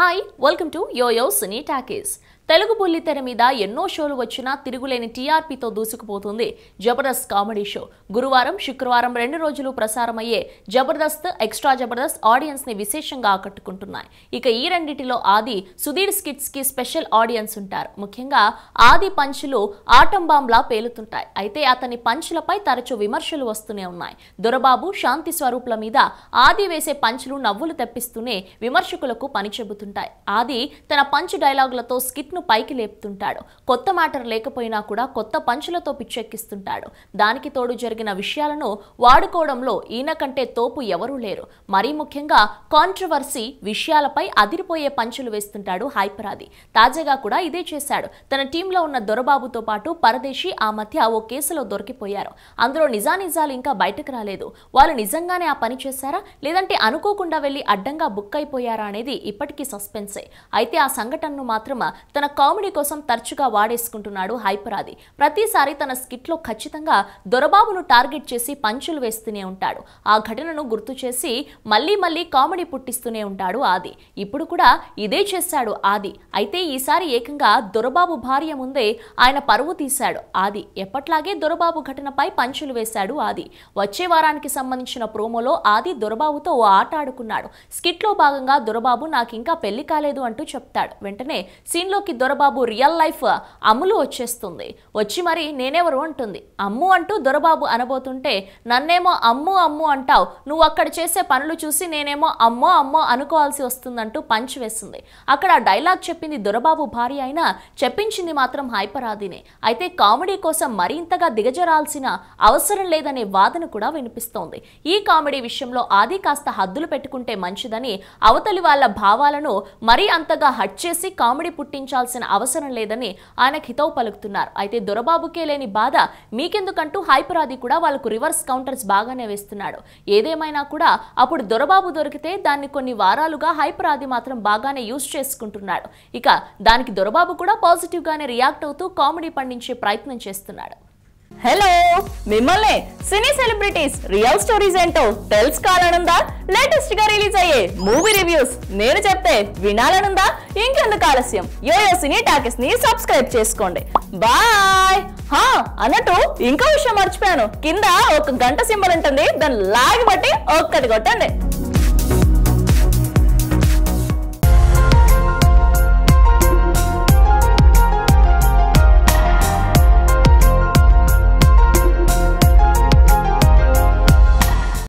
hi welcome to యో యో సినీ talkies Telugu బుల్లితెర మీద ఎన్నో షోలు వచ్చినా తిరుగులేని టీఆర్పీతో దూసుకుపోతుంది జబర్దస్త్ కామెడీ షో గురువారం శుక్రవారం రెండు రోజులు ప్రసారమయ్యే జబర్దస్త్ ఎక్స్ట్రా జబర్దస్త్ ఆడియన్స్ ని విశేషంగా ఆకట్టుకుంటున్నాయి ఇక ఈ రెండిటిలో ఆది సుధీర్ స్కిట్స్ కి స్పెషల్ ఆడియన్స్ ఉంటారు ముఖ్యంగా ఆది పంచులు ఆటం బాంబ్లా పేలుతుంటాయి అయితే అతని పంచులపై తరచూ విమర్శలు వస్తూనే ఉన్నాయి దొరబాబు శాంతి స్వరూపుల మీద ఆది వేసే పంచులు నవ్వులు తెప్పిస్తూనే విమర్శకులకు పనిచెబుతున్నారు ఉంటుంటాయి ఆది తన పంచ్ డైలాగులతో ను పైకి లేపుతుంటాడు కొత్త మ్యాటర్ లేకపోయినా కూడా కొత్త పంచులతో పిచ్చెక్కిస్తుంటాడు దానికి తోడు జరిగిన విషయాలను వాడుకోవడంలో ఈయన కంటే తోపు ఎవరూ లేరు మరీ ముఖ్యంగా కాంట్రవర్సీ విషయాలపై అదిరిపోయే పంచులు వేస్తుంటాడు హైపరాది తాజాగా కూడా ఇదే చేశాడు తన టీంలో ఉన్న దొరబాబుతో పాటు పరదేశి ఆ మధ్య ఓ కేసులో దొరికిపోయారు అందులో నిజానిజాలు ఇంకా బయటకు రాలేదు వాళ్ళు నిజంగానే ఆ పని చేశారా లేదంటే అనుకోకుండా వెళ్ళి అడ్డంగా బుక్ అయిపోయారా అనేది ఇప్పటికీ సస్పెన్సే అయితే ఆ సంఘటనను మాత్రం తన కామెడీ కోసం తరచుగా వాడేసుకుంటున్నాడు హైపరాది ప్రతిసారి తన స్కిట్లో ఖచ్చితంగా దొరబాబును టార్గెట్ చేసి పంచులు వేస్తూనే ఉంటాడు ఆ ఘటనను గుర్తు చేసి మళ్ళీ మళ్ళీ కామెడీ పుట్టిస్తూనే ఉంటాడు ఆది ఇప్పుడు కూడా ఇదే చేశాడు ఆది అయితే ఈసారి ఏకంగా దొరబాబు భార్య ముందే ఆయన పరువు తీశాడు ఆది ఎప్పట్లాగే దొరబాబు ఘటనపై పంచులు వేశాడు ఆది వచ్చే వారానికి సంబంధించిన ప్రోమోలో ఆది దొరబాబుతో ఓ ఆట ఆడుకున్నాడు స్కిట్లో భాగంగా దొరబాబు నాకు ఇంకా పెళ్లి కాలేదు అంటూ చెప్తాడు వెంటనే సీన్లోకి దొరబాబు రియల్ లైఫ్ అమ్ములు వచ్చేస్తుంది వచ్చి మరి నేనెవరు అంటుంది అమ్ము అంటూ దొరబాబు అనబోతుంటే నన్నేమో అమ్ము అమ్ము అంటావు నువ్వు అక్కడ చేసే పనులు చూసి నేనేమో అమ్మో అమ్మో అనుకోవాల్సి వస్తుందంటూ పంచ్ వేస్తుంది అక్కడ డైలాగ్ చెప్పింది దొరబాబు భార్య అయినా చెప్పించింది మాత్రం హైపరాదినే అయితే కామెడీ కోసం మరింతగా దిగజరాల్సిన అవసరం లేదనే వాదన కూడా వినిపిస్తోంది ఈ కామెడీ విషయంలో ఆది కాస్త హద్దులు పెట్టుకుంటే మంచిదని అవతలి వాళ్ళ భావాలను సినిమాను మరీ అంతగా హట్ చేసి కామెడీ పుట్టించాల్సిన అవసరం లేదని ఆయన హితవు పలుకుతున్నారు అయితే దొరబాబుకే లేని బాధ మీకెందుకంటూ హైపరాది కూడా వాళ్ళకు రివర్స్ కౌంటర్స్ బాగానే వేస్తున్నాడు ఏదేమైనా కూడా అప్పుడు దొరబాబు దొరికితే దాన్ని కొన్ని వారాలుగా హైపరాది మాత్రం బాగానే యూజ్ చేసుకుంటున్నాడు ఇక దానికి దొరబాబు కూడా పాజిటివ్ గానే రియాక్ట్ అవుతూ కామెడీ పండించే ప్రయత్నం చేస్తున్నాడు హలో మిమ్మల్ని సినీ సెలబ్రిటీస్ రియల్ స్టోరీస్ ఏంటో తెలుసుకోవాలనుందా లేటెస్ట్ గా రిలీజ్ అయ్యే మూవీ రివ్యూస్ నేను చెప్తే వినాలనుందా ఇంకెందుకు ఆలస్యం యోయో సినీ టాకెస్ ని సబ్స్క్రైబ్ చేసుకోండి బాయ్ హా అన్నట్టు ఇంకో విషయం మర్చిపోయాను కింద ఒక గంట సింబల్ ఉంటుంది దాన్ని లాగి బట్టి ఒక్కటి కొట్టండి